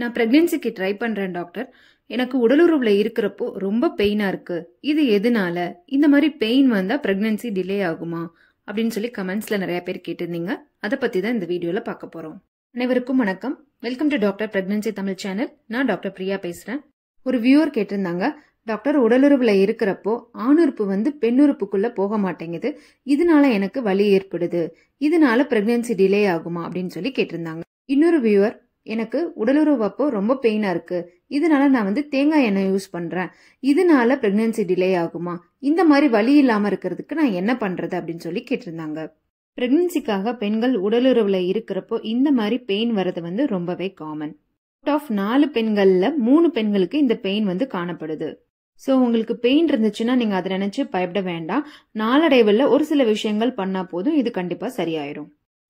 நான் பிரெக்னன்சிக்கு ட்ரை பண்ணுறேன் டாக்டர் எனக்கு உடலுறவில் இருக்கிறப்போ ரொம்ப பெயினாக இருக்குது இது எதனால இந்த மாதிரி பெயின் வந்தால் பிரெக்னன்சி டிலே ஆகுமா அப்படின்னு சொல்லி கமெண்ட்ஸில் நிறையா பேர் கேட்டிருந்தீங்க அதை பற்றி தான் இந்த வீடியோவில் பார்க்க போகிறோம் அனைவருக்கும் வணக்கம் welcome to doctor pregnancy Tamil channel நான் டாக்டர் பிரியா பேசுகிறேன் ஒரு வியூவர் கேட்டிருந்தாங்க டாக்டர் உடலுறவில் இருக்கிறப்போ ஆணுறுப்பு வந்து பெண்ணுறுப்புக்குள்ளே போக மாட்டேங்குது இதனால எனக்கு வலி ஏற்படுது இதனால பிரெக்னன்சி டிலே ஆகுமா அப்படின்னு சொல்லி கேட்டிருந்தாங்க இன்னொரு வியூவர் எனக்கு உடலுறவு அப்போ ரொம்ப பெயினா இருக்கு இதனால நான் வந்து தேங்காய் எண்ணெய் யூஸ் பண்ணுறேன் இதனால பிரெக்னன்சி டிலே ஆகுமா இந்த மாதிரி வழி இல்லாமல் இருக்கிறதுக்கு நான் என்ன பண்ணுறது அப்படின்னு சொல்லி கேட்டிருந்தாங்க பிரெக்னன்சிக்காக பெண்கள் உடலுறவில் இருக்கிறப்போ இந்த மாதிரி பெயின் வர்றது வந்து ரொம்பவே காமன் அவுட் ஆஃப் நாலு பெண்களில் மூணு பெண்களுக்கு இந்த பெயின் வந்து காணப்படுது ஸோ உங்களுக்கு பெயின் இருந்துச்சுன்னா நீங்கள் அதை நினச்சி பயப்பட வேண்டாம் நாளடைவில் ஒரு சில விஷயங்கள் பண்ணால் போதும் இது கண்டிப்பாக சரியாயிடும்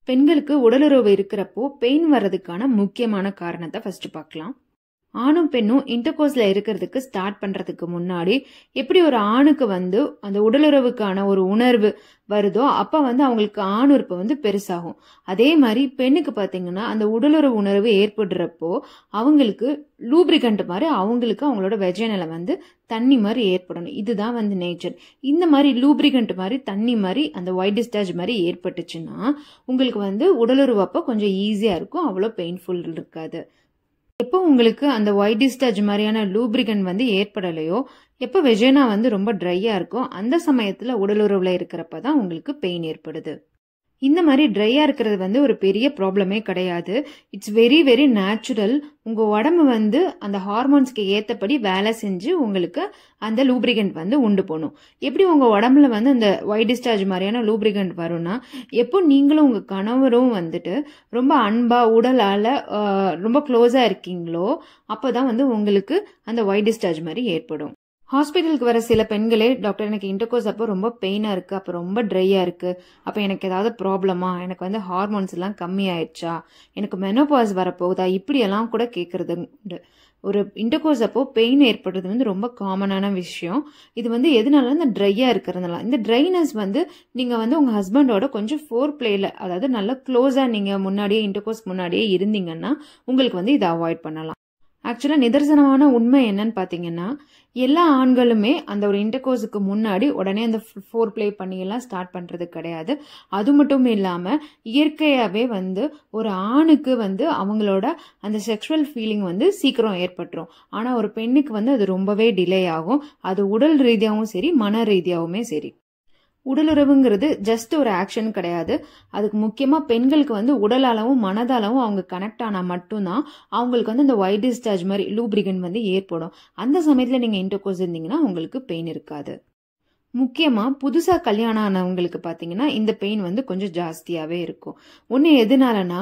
பெண்களுக்கு உடலுறவு இருக்கிறப்போ பெயின் வர்றதுக்கான முக்கியமான காரணத்தை ஃபஸ்ட்டு பார்க்கலாம் ஆணும் பெண்ணும் இன்டர்கோர்ஸில் இருக்கிறதுக்கு ஸ்டார்ட் பண்ணுறதுக்கு முன்னாடி எப்படி ஒரு ஆணுக்கு வந்து அந்த உடலுறவுக்கான ஒரு உணர்வு வருதோ அப்போ வந்து அவங்களுக்கு ஆணுறுப்பு வந்து பெருசாகும் அதே மாதிரி பெண்ணுக்கு பார்த்தீங்கன்னா அந்த உடலுறவு உணர்வு ஏற்படுறப்போ அவங்களுக்கு லூப்ரிகண்ட் மாதிரி அவங்களுக்கு அவங்களோட வெஜைனில் வந்து தண்ணி மாதிரி ஏற்படணும் இதுதான் வந்து நேச்சர் இந்த மாதிரி லூப்ரிகண்ட் மாதிரி தண்ணி மாதிரி அந்த ஒயிட் டிஸ்டார்ஜ் மாதிரி ஏற்பட்டுச்சுன்னா உங்களுக்கு வந்து உடலுறவு அப்போ கொஞ்சம் ஈஸியாக இருக்கும் அவ்வளோ பெயின்ஃபுல் இருக்காது எப்போ உங்களுக்கு அந்த ஒயிட் டிஸ்டார்ஜ் மாதிரியான லூப்ரிகன் வந்து ஏற்படலையோ எப்போ வெஜேனா வந்து ரொம்ப ட்ரையாக இருக்கோ அந்த சமயத்தில் உடலுறவில் இருக்கிறப்ப தான் உங்களுக்கு பெயின் ஏற்படுது இந்த மாதிரி ட்ரையாக இருக்கிறது வந்து ஒரு பெரிய ப்ராப்ளமே கிடையாது இட்ஸ் வெரி வெரி நேச்சுரல் உங்கள் உடம்பு வந்து அந்த ஹார்மோன்ஸ்க்கு ஏற்றபடி வேலை செஞ்சு உங்களுக்கு அந்த லூப்ரிகண்ட் வந்து உண்டு போகணும் எப்படி உங்கள் உடம்புல வந்து அந்த ஒயிட் டிஸ்சார்ஜ் மாதிரியான லூப்ரிகண்ட் வரும்னா எப்போ நீங்களும் உங்கள் கணவரும் வந்துட்டு ரொம்ப அன்பாக உடலால் ரொம்ப க்ளோஸாக இருக்கீங்களோ அப்போ தான் வந்து உங்களுக்கு அந்த ஒயிட் டிஸ்சார்ஜ் மாதிரி ஏற்படும் ஹாஸ்பிட்டலுக்கு வர சில பெண்களே டாக்டர் எனக்கு இன்டர்கோஸ் அப்போ ரொம்ப பெயினாக இருக்குது அப்போ ரொம்ப ட்ரையாக இருக்குது அப்போ எனக்கு ஏதாவது ப்ராப்ளமா எனக்கு வந்து ஹார்மோன்ஸ் எல்லாம் கம்மி ஆயிடுச்சா எனக்கு மெனோபாஸ் வரப்போகுதா இப்படியெல்லாம் கூட கேட்குறது உண்டு ஒரு இன்டர்கோஸ் அப்போ பெயின் ஏற்படுறது வந்து ரொம்ப காமனான விஷயம் இது வந்து எதனால இந்த ட்ரையாக இருக்கிறதுனால இந்த ட்ரைனஸ் வந்து நீங்கள் வந்து உங்கள் ஹஸ்பண்டோட கொஞ்சம் ஃபோர் பிளேயில் அதாவது நல்லா க்ளோஸாக நீங்கள் முன்னாடியே இன்டர்கோஸ் முன்னாடியே இருந்தீங்கன்னா உங்களுக்கு வந்து இதை அவாய்ட் பண்ணலாம் ஆக்சுவலாக நிதர்சனமான உண்மை என்னன்னு பார்த்தீங்கன்னா எல்லா ஆண்களுமே அந்த ஒரு இன்டர்கோஸுக்கு முன்னாடி உடனே அந்த ஃபோர் ப்ளே பண்ணியெல்லாம் ஸ்டார்ட் பண்ணுறது கிடையாது அது மட்டும் இல்லாமல் இயற்கையாகவே வந்து ஒரு ஆணுக்கு வந்து அவங்களோட அந்த செக்ஷுவல் ஃபீலிங் வந்து சீக்கிரம் ஏற்பட்டுரும் ஆனால் ஒரு பெண்ணுக்கு வந்து அது ரொம்பவே டிலே ஆகும் அது உடல் ரீதியாகவும் சரி மன ரீதியாகவுமே சரி உடலுறவுங்கிறது ஜஸ்ட் ஒரு ஆக்ஷன் கிடையாது அதுக்கு முக்கியமாக பெண்களுக்கு வந்து அளவும் மனதளவும் அவங்க கனெக்ட் ஆனால் மட்டும்தான் அவங்களுக்கு வந்து இந்த ஒயிட் டிஸ்சார்ஜ் மாதிரி லூப்ரிகன் வந்து ஏற்படும் அந்த சமயத்தில் நீங்கள் இன்டர்கோஸ் இருந்தீங்கன்னா உங்களுக்கு பெயின் இருக்காது முக்கியமாக புதுசாக கல்யாணம் ஆனவங்களுக்கு பார்த்தீங்கன்னா இந்த பெயின் வந்து கொஞ்சம் ஜாஸ்தியாகவே இருக்கும் ஒன்று எதுனாலனா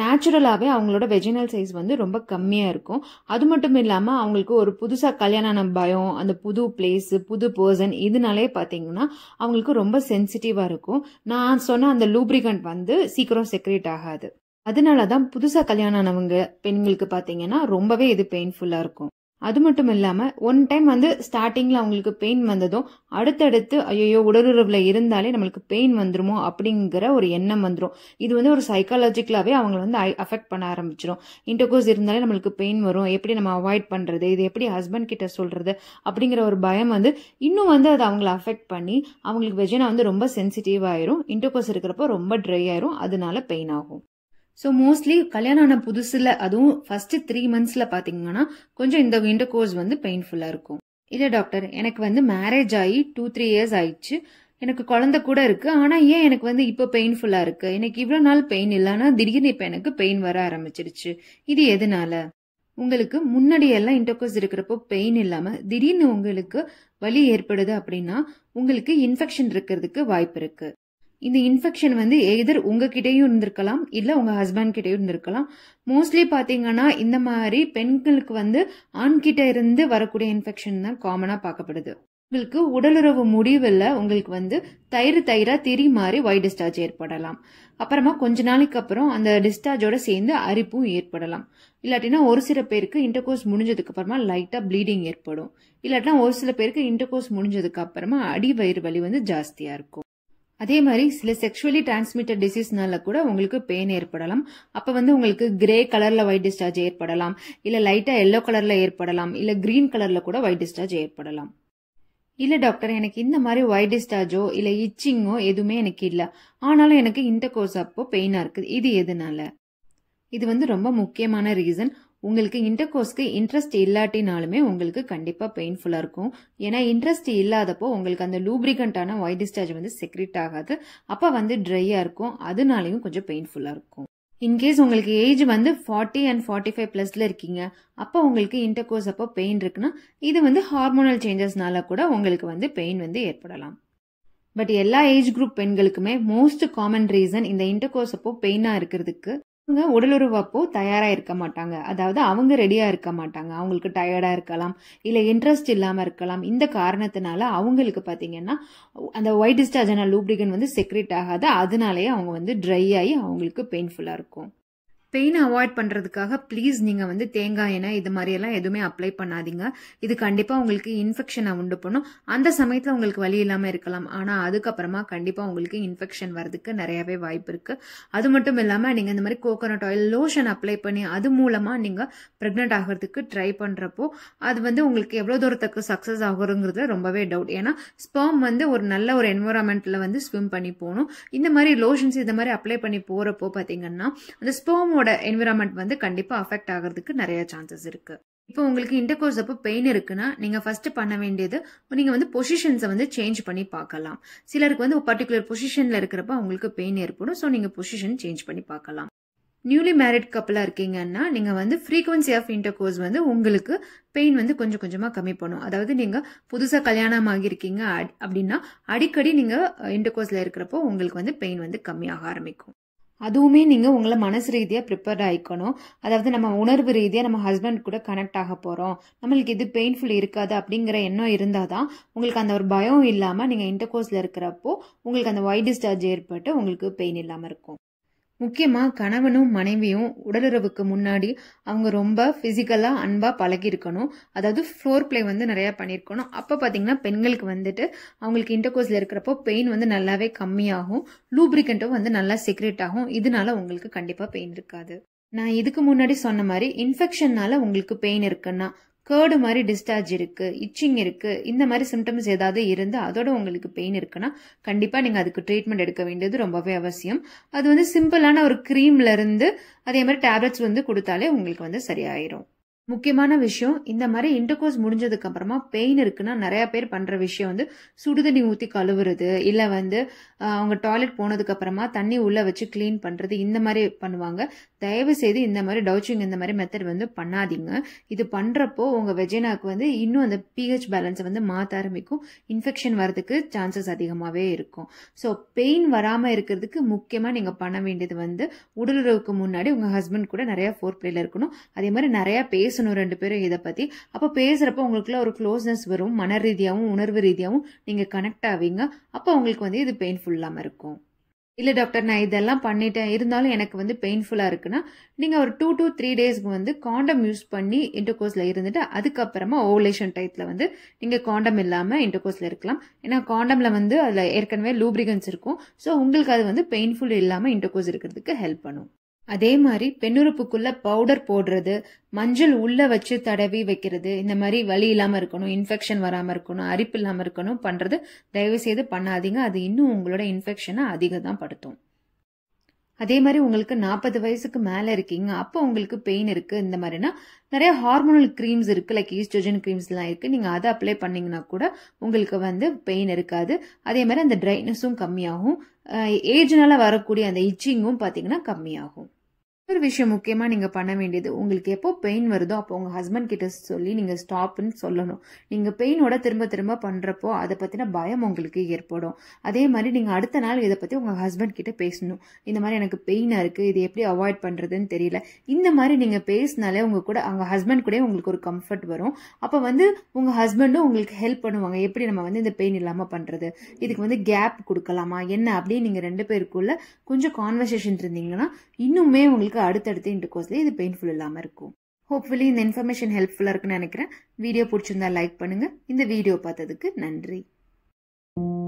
நேச்சுரலாகவே அவங்களோட வெஜினல் சைஸ் வந்து ரொம்ப கம்மியாக இருக்கும் அது மட்டும் இல்லாமல் அவங்களுக்கு ஒரு புதுசாக கல்யாணம் ஆன பயம் அந்த புது பிளேஸு புது பர்சன் இதனாலே பார்த்தீங்கன்னா அவங்களுக்கு ரொம்ப சென்சிட்டிவாக இருக்கும் நான் சொன்ன அந்த லூப்ரிகண்ட் வந்து சீக்கிரம் செக்ரேட் ஆகாது அதனால தான் புதுசாக கல்யாணம் ஆனவங்க பெண்களுக்கு பார்த்தீங்கன்னா ரொம்பவே இது பெயின்ஃபுல்லாக இருக்கும் அது மட்டும் இல்லாமல் ஒன் டைம் வந்து ஸ்டார்டிங்கில் அவங்களுக்கு பெயின் வந்ததும் அடுத்தடுத்து ஐயோ உடலுறவில் இருந்தாலே நம்மளுக்கு பெயின் வந்துருமோ அப்படிங்கிற ஒரு எண்ணம் வந்துடும் இது வந்து ஒரு சைக்காலஜிக்கலாகவே அவங்களை வந்து அஃபெக்ட் பண்ண ஆரம்பிச்சிடும் இன்டர்கோர்ஸ் இருந்தாலே நம்மளுக்கு பெயின் வரும் எப்படி நம்ம அவாய்ட் பண்ணுறது இது எப்படி ஹஸ்பண்ட் கிட்ட சொல்கிறது அப்படிங்கிற ஒரு பயம் வந்து இன்னும் வந்து அது அவங்கள அஃபெக்ட் பண்ணி அவங்களுக்கு வெஜினா வந்து ரொம்ப சென்சிட்டிவ் ஆயிரும் இன்டர்கோர்ஸ் இருக்கிறப்போ ரொம்ப ட்ரை ஆயிரும் அதனால பெயின் ஆகும் ஸோ மோஸ்ட்லி கல்யாணம் ஆன புதுசில் அதுவும் ஃபஸ்ட்டு த்ரீ மந்த்ஸில் பார்த்தீங்கன்னா கொஞ்சம் இந்த விண்டோ கோர்ஸ் வந்து பெயின்ஃபுல்லாக இருக்கும் இல்லை டாக்டர் எனக்கு வந்து மேரேஜ் ஆகி டூ த்ரீ இயர்ஸ் ஆயிடுச்சு எனக்கு குழந்த கூட இருக்குது ஆனால் ஏன் எனக்கு வந்து இப்போ பெயின்ஃபுல்லாக இருக்குது எனக்கு இவ்வளோ நாள் பெயின் இல்லைன்னா திடீர்னு இப்போ எனக்கு பெயின் வர ஆரம்பிச்சிருச்சு இது எதனால உங்களுக்கு முன்னாடியெல்லாம் இன்டோகோஸ் இருக்கிறப்போ பெயின் இல்லாமல் திடீர்னு உங்களுக்கு வலி ஏற்படுது அப்படின்னா உங்களுக்கு இன்ஃபெக்ஷன் இருக்கிறதுக்கு வாய்ப்பு இருக்குது இந்த இன்ஃபெக்ஷன் வந்து எதிர் உங்ககிட்டயும் இருந்திருக்கலாம் இல்லை உங்கள் ஹஸ்பண்ட் கிட்டேயும் இருந்திருக்கலாம் மோஸ்ட்லி பார்த்தீங்கன்னா இந்த மாதிரி பெண்களுக்கு வந்து ஆண்கிட்ட இருந்து வரக்கூடிய இன்ஃபெக்ஷன் தான் காமனாக பார்க்கப்படுது உங்களுக்கு உடலுறவு முடிவில் உங்களுக்கு வந்து தயிர் தயிராக திரி மாறி ஒய் டிஸ்டார்ஜ் ஏற்படலாம் அப்புறமா கொஞ்ச நாளைக்கு அப்புறம் அந்த டிஸ்டார்ஜோட சேர்ந்து அரிப்பும் ஏற்படலாம் இல்லாட்டினா ஒரு சில பேருக்கு இன்டர்கோர்ஸ் முடிஞ்சதுக்கு அப்புறமா லைட்டாக ப்ளீடிங் ஏற்படும் இல்லாட்டினா ஒரு சில பேருக்கு இன்டர்கோர்ஸ் முடிஞ்சதுக்கு அப்புறமா அடி வயிறு வலி வந்து ஜாஸ்தியாக இருக்கும் அதே மாதிரி சில செக்ஷுவலி டிரான்ஸ்மிட்டட் டிசீஸ்னால கூட உங்களுக்கு பெயின் ஏற்படலாம் அப்போ வந்து உங்களுக்கு கிரே கலரில் ஒயிட் டிஸ்சார்ஜ் ஏற்படலாம் இல்லை லைட்டாக எல்லோ கலரில் ஏற்படலாம் இல்லை க்ரீன் கலரில் கூட ஒயிட் டிஸ்சார்ஜ் ஏற்படலாம் இல்லை டாக்டர் எனக்கு இந்த மாதிரி ஒயிட் டிஸ்சார்ஜோ இல்லை இச்சிங்கோ எதுவுமே எனக்கு இல்லை ஆனாலும் எனக்கு இன்டர் கோர்ஸ் அப்போ பெயினாக இருக்குது இது எதுனால இது வந்து ரொம்ப முக்கியமான ரீசன் உங்களுக்கு இன்டர் கோர்ஸ்க்கு இன்ட்ரெஸ்ட் இல்லாட்டினாலுமே உங்களுக்கு கண்டிப்பாக பெயின்ஃபுல்லாக இருக்கும் ஏன்னா இன்ட்ரெஸ்ட் இல்லாதப்போ உங்களுக்கு அந்த லூப்ரிகண்டான ஒயிட் டிஸ்டார்ஜ் வந்து செக்ரிட் ஆகாது அப்போ வந்து ட்ரையாக இருக்கும் அதனாலையும் கொஞ்சம் பெயின்ஃபுல்லாக இருக்கும் இன்கேஸ் உங்களுக்கு ஏஜ் வந்து ஃபார்ட்டி அண்ட் ஃபார்ட்டி ஃபைவ் ப்ளஸில் இருக்கீங்க அப்போ உங்களுக்கு இன்டர் கோர்ஸ் அப்போ பெயின் இருக்குன்னா இது வந்து ஹார்மோனல் சேஞ்சஸ்னால கூட உங்களுக்கு வந்து பெயின் வந்து ஏற்படலாம் பட் எல்லா ஏஜ் குரூப் பெண்களுக்குமே மோஸ்ட் காமன் ரீசன் இந்த இன்டர் கோர்ஸ் அப்போ பெயினாக இருக்கிறதுக்கு அவங்க உடலுறவப்போ தயாராக இருக்க மாட்டாங்க அதாவது அவங்க ரெடியாக இருக்க மாட்டாங்க அவங்களுக்கு டயர்டாக இருக்கலாம் இல்லை இன்ட்ரெஸ்ட் இல்லாமல் இருக்கலாம் இந்த காரணத்தினால அவங்களுக்கு பார்த்தீங்கன்னா அந்த ஒயிட் டிஸ்டார்ஜான லூப்ரிகன் வந்து செக்ரேட் ஆகாது அதனாலேயே அவங்க வந்து ட்ரை ஆகி அவங்களுக்கு பெயின்ஃபுல்லாக இருக்கும் பெயினை அவாய்ட் பண்ணுறதுக்காக ப்ளீஸ் நீங்கள் வந்து தேங்காய் எண்ணெய் இது மாதிரியெல்லாம் எதுவுமே அப்ளை பண்ணாதீங்க இது கண்டிப்பாக உங்களுக்கு இன்ஃபெக்ஷனை உண்டு பண்ணும் அந்த சமயத்தில் உங்களுக்கு வழி இல்லாமல் இருக்கலாம் ஆனால் அதுக்கப்புறமா கண்டிப்பாக உங்களுக்கு இன்ஃபெக்ஷன் வர்றதுக்கு நிறையவே வாய்ப்பு இருக்குது அது மட்டும் இல்லாமல் நீங்கள் இந்த மாதிரி கோகோனட் ஆயில் லோஷன் அப்ளை பண்ணி அது மூலமாக நீங்கள் ப்ரெக்னென்ட் ஆகிறதுக்கு ட்ரை பண்ணுறப்போ அது வந்து உங்களுக்கு எவ்வளோ தூரத்துக்கு சக்ஸஸ் ஆகுறங்கிறது ரொம்பவே டவுட் ஏன்னா ஸ்பேம் வந்து ஒரு நல்ல ஒரு என்வரான்மெண்ட்டில் வந்து ஸ்விம் பண்ணி போகணும் இந்த மாதிரி லோஷன்ஸ் இந்த மாதிரி அப்ளை பண்ணி போகிறப்போ பார்த்தீங்கன்னா அந்த ஸ்பேம் ஹோமோட என்விரான்மெண்ட் வந்து கண்டிப்பாக அஃபெக்ட் ஆகிறதுக்கு நிறைய சான்சஸ் இருக்குது இப்போ உங்களுக்கு இன்டர்கோர்ஸ் அப்போ பெயின் இருக்குன்னா நீங்கள் ஃபர்ஸ்ட் பண்ண வேண்டியது நீங்கள் வந்து பொசிஷன்ஸை வந்து சேஞ்ச் பண்ணி பார்க்கலாம் சிலருக்கு வந்து ஒரு பர்டிகுலர் பொசிஷன்ல இருக்கிறப்ப உங்களுக்கு பெயின் ஏற்படும் ஸோ நீங்கள் பொசிஷன் சேஞ்ச் பண்ணி பார்க்கலாம் நியூலி மேரிட் கப்பலாக இருக்கீங்கன்னா நீங்கள் வந்து ஃப்ரீக்வன்சி ஆஃப் இன்டர்கோர்ஸ் வந்து உங்களுக்கு பெயின் வந்து கொஞ்சம் கொஞ்சமாக கம்மி பண்ணும் அதாவது நீங்கள் புதுசாக கல்யாணம் ஆகியிருக்கீங்க அப்படின்னா அடிக்கடி நீங்கள் இன்டர்கோர்ஸில் இருக்கிறப்போ உங்களுக்கு வந்து பெயின் வந்து கம்மியாக ஆரம்பிக்கும் அதுவுமே நீங்கள் உங்களை மனசு ரீதியாக ப்ரிப்பேர் ஆகிக்கணும் அதாவது நம்ம உணர்வு ரீதியாக நம்ம ஹஸ்பண்ட் கூட கனெக்ட் ஆக போகிறோம் நம்மளுக்கு எது பெயின்ஃபுல் இருக்காது அப்படிங்கிற எண்ணம் இருந்தால் தான் உங்களுக்கு அந்த ஒரு பயம் இல்லாமல் நீங்கள் இன்டர்கோர்ஸில் இருக்கிறப்போ உங்களுக்கு அந்த வைடிஸ்டார்ஜ் ஏற்பட்டு உங்களுக்கு பெயின் இல்லாமல் இருக்கும் முக்கியமாக கணவனும் மனைவியும் உடலுறவுக்கு முன்னாடி அவங்க ரொம்ப ஃபிசிக்கலாக அன்பாக பழகியிருக்கணும் அதாவது ஃப்ளோர் பிளே வந்து நிறையா பண்ணியிருக்கணும் அப்போ பார்த்தீங்கன்னா பெண்களுக்கு வந்துட்டு அவங்களுக்கு இன்டர்கோஸில் இருக்கிறப்போ பெயின் வந்து நல்லாவே கம்மியாகும் லூப்ரிகண்ட்டும் வந்து நல்லா செக்ரேட் ஆகும் இதனால உங்களுக்கு கண்டிப்பாக பெயின் இருக்காது நான் இதுக்கு முன்னாடி சொன்ன மாதிரி இன்ஃபெக்ஷன்னால உங்களுக்கு பெயின் இருக்குன்னா கேர்டு மாதிரி டிஸ்டார்ஜ் இருக்குது இச்சிங் இருக்குது இந்த மாதிரி சிம்டம்ஸ் ஏதாவது இருந்து அதோட உங்களுக்கு பெயின் இருக்குன்னா கண்டிப்பாக நீங்கள் அதுக்கு ட்ரீட்மெண்ட் எடுக்க வேண்டியது ரொம்பவே அவசியம் அது வந்து சிம்பிளான ஒரு இருந்து அதே மாதிரி டேப்லெட்ஸ் வந்து கொடுத்தாலே உங்களுக்கு வந்து சரியாயிரும் முக்கியமான விஷயம் இந்த மாதிரி இன்டர்கோர்ஸ் முடிஞ்சதுக்கு அப்புறமா பெயின் இருக்குன்னா நிறைய பேர் பண்ற விஷயம் வந்து சுடுதண்ணி ஊத்தி கழுவுறது இல்ல வந்து அவங்க டாய்லெட் போனதுக்கு அப்புறமா தண்ணி உள்ள வச்சு கிளீன் பண்றது இந்த மாதிரி பண்ணுவாங்க தயவு செய்து இந்த மாதிரி டவுச்சிங் இந்த மாதிரி மெத்தட் வந்து பண்ணாதீங்க இது பண்றப்போ உங்க வெஜினாக்கு வந்து இன்னும் அந்த பிஹெச் பேலன்ஸை வந்து மாத்த ஆரம்பிக்கும் இன்ஃபெக்ஷன் வரதுக்கு சான்சஸ் அதிகமாகவே இருக்கும் ஸோ பெயின் வராம இருக்கிறதுக்கு முக்கியமா நீங்க பண்ண வேண்டியது வந்து உடலுறவுக்கு முன்னாடி உங்க ஹஸ்பண்ட் கூட நிறைய ஃபோர் பிளேல இருக்கணும் அதே மாதிரி நிறைய பேச பேசணும் ரெண்டு பேரும் இதை பற்றி அப்போ பேசுகிறப்ப உங்களுக்குள்ள ஒரு க்ளோஸ்னஸ் வரும் மன ரீதியாகவும் உணர்வு ரீதியாகவும் நீங்கள் கனெக்ட் ஆவீங்க அப்போ உங்களுக்கு வந்து இது பெயின்ஃபுல் இல்லாமல் இருக்கும் இல்லை டாக்டர் நான் இதெல்லாம் பண்ணிட்டேன் இருந்தாலும் எனக்கு வந்து பெயின்ஃபுல்லாக இருக்குன்னா நீங்கள் ஒரு டூ டூ த்ரீ டேஸ்க்கு வந்து காண்டம் யூஸ் பண்ணி இன்டர்கோர்ஸில் இருந்துட்டு அதுக்கப்புறமா ஓவலேஷன் டைத்தில் வந்து நீங்கள் காண்டம் இல்லாமல் இன்டர்கோர்ஸில் இருக்கலாம் ஏன்னா காண்டமில் வந்து அதில் ஏற்கனவே லூப்ரிகன்ஸ் இருக்கும் ஸோ உங்களுக்கு அது வந்து பெயின்ஃபுல் இல்லாமல் இன்டர்கோஸ் இருக்கிறதுக்கு ஹெல்ப் பண்ணும் அதே மாதிரி பெண்ணுறுப்புக்குள்ள பவுடர் போடுறது மஞ்சள் உள்ள வச்சு தடவி வைக்கிறது இந்த மாதிரி வலி இல்லாம இருக்கணும் இன்ஃபெக்ஷன் வராம இருக்கணும் அரிப்பு இல்லாம இருக்கணும் பண்றது தயவு செய்து பண்ணாதீங்க அது இன்னும் உங்களோட இன்ஃபெக்ஷனை அதிகம் தான் படுத்தும் அதே மாதிரி உங்களுக்கு நாற்பது வயசுக்கு மேலே இருக்கீங்க அப்போ உங்களுக்கு பெயின் இருக்குது இந்த மாதிரினா நிறைய ஹார்மோனல் க்ரீம்ஸ் இருக்குது லைக் ஈஸ்ட்ரோஜன் க்ரீம்ஸ்லாம் இருக்குது நீங்கள் அதை அப்ளை பண்ணிங்கன்னா கூட உங்களுக்கு வந்து பெயின் இருக்காது அதே மாதிரி அந்த ட்ரைனஸும் கம்மியாகும் ஏஜ்னால வரக்கூடிய அந்த இச்சிங்கும் பார்த்தீங்கன்னா கம்மியாகும் ஒரு விஷயம் முக்கியமாக நீங்கள் பண்ண வேண்டியது உங்களுக்கு எப்போ பெயின் வருதோ அப்போ உங்கள் ஹஸ்பண்ட் கிட்ட சொல்லி நீங்கள் ஸ்டாப்னு சொல்லணும் நீங்கள் பெயினோட திரும்ப திரும்ப பண்ணுறப்போ அதை பற்றின பயம் உங்களுக்கு ஏற்படும் அதே மாதிரி நீங்கள் அடுத்த நாள் இதை பற்றி உங்கள் ஹஸ்பண்ட் கிட்ட பேசணும் இந்த மாதிரி எனக்கு பெயினாக இருக்குது இது எப்படி அவாய்ட் பண்ணுறதுன்னு தெரியல இந்த மாதிரி நீங்கள் பேசினாலே உங்கள் கூட அவங்க ஹஸ்பண்ட் கூட உங்களுக்கு ஒரு கம்ஃபர்ட் வரும் அப்போ வந்து உங்கள் ஹஸ்பண்டும் உங்களுக்கு ஹெல்ப் பண்ணுவாங்க எப்படி நம்ம வந்து இந்த பெயின் இல்லாமல் பண்ணுறது இதுக்கு வந்து கேப் கொடுக்கலாமா என்ன அப்படின்னு நீங்கள் ரெண்டு பேருக்குள்ள கொஞ்சம் கான்வர்சேஷன் இருந்தீங்கன்னா இன்னுமே உங்களுக்கு உங்களுக்கு அடுத்தடுத்து இன்டர் கோர்ஸ்லேயே இது பெயின்ஃபுல் இல்லாமல் இருக்கும் ஹோப்ஃபுல்லி இந்த இன்ஃபர்மேஷன் ஹெல்ப்ஃபுல்லாக இருக்குன்னு நினைக்கிறேன் வீடியோ பிடிச்சிருந்தா லைக் பண்ணுங்கள் இந்த வீடியோ பார்த்ததுக்கு நன்றி